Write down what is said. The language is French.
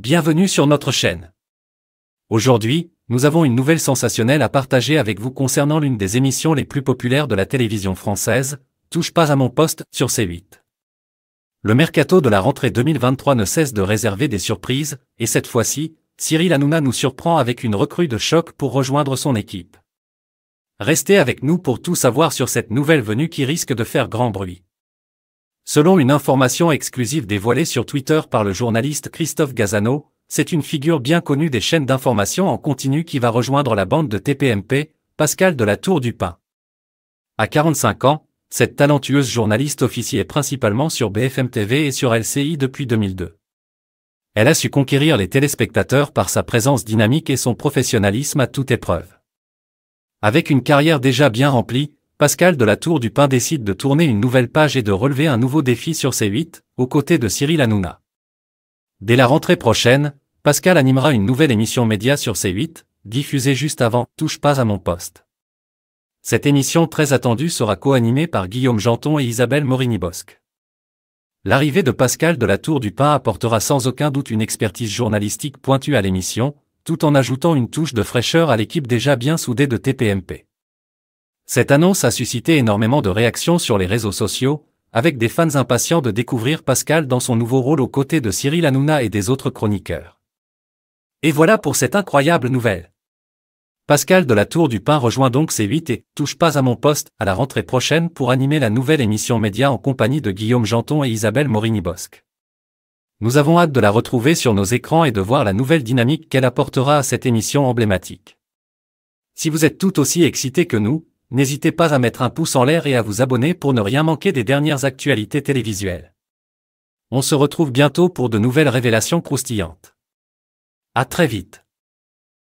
Bienvenue sur notre chaîne. Aujourd'hui, nous avons une nouvelle sensationnelle à partager avec vous concernant l'une des émissions les plus populaires de la télévision française, Touche pas à mon poste sur C8. Le mercato de la rentrée 2023 ne cesse de réserver des surprises, et cette fois-ci, Cyril Hanouna nous surprend avec une recrue de choc pour rejoindre son équipe. Restez avec nous pour tout savoir sur cette nouvelle venue qui risque de faire grand bruit. Selon une information exclusive dévoilée sur Twitter par le journaliste Christophe Gazano, c'est une figure bien connue des chaînes d'information en continu qui va rejoindre la bande de TPMP, Pascal de la Tour du Pin. À 45 ans, cette talentueuse journaliste officiait principalement sur BFM TV et sur LCI depuis 2002. Elle a su conquérir les téléspectateurs par sa présence dynamique et son professionnalisme à toute épreuve. Avec une carrière déjà bien remplie, Pascal de la Tour du Pin décide de tourner une nouvelle page et de relever un nouveau défi sur C8, aux côtés de Cyril Hanouna. Dès la rentrée prochaine, Pascal animera une nouvelle émission média sur C8, diffusée juste avant Touche pas à mon poste. Cette émission très attendue sera co-animée par Guillaume Janton et Isabelle morini bosque L'arrivée de Pascal de la Tour du Pin apportera sans aucun doute une expertise journalistique pointue à l'émission, tout en ajoutant une touche de fraîcheur à l'équipe déjà bien soudée de TPMP. Cette annonce a suscité énormément de réactions sur les réseaux sociaux, avec des fans impatients de découvrir Pascal dans son nouveau rôle aux côtés de Cyril Hanouna et des autres chroniqueurs. Et voilà pour cette incroyable nouvelle. Pascal de la Tour du Pin rejoint donc C8 et Touche pas à mon poste à la rentrée prochaine pour animer la nouvelle émission média en compagnie de Guillaume Janton et Isabelle morini bosque Nous avons hâte de la retrouver sur nos écrans et de voir la nouvelle dynamique qu'elle apportera à cette émission emblématique. Si vous êtes tout aussi excité que nous, N'hésitez pas à mettre un pouce en l'air et à vous abonner pour ne rien manquer des dernières actualités télévisuelles. On se retrouve bientôt pour de nouvelles révélations croustillantes. À très vite.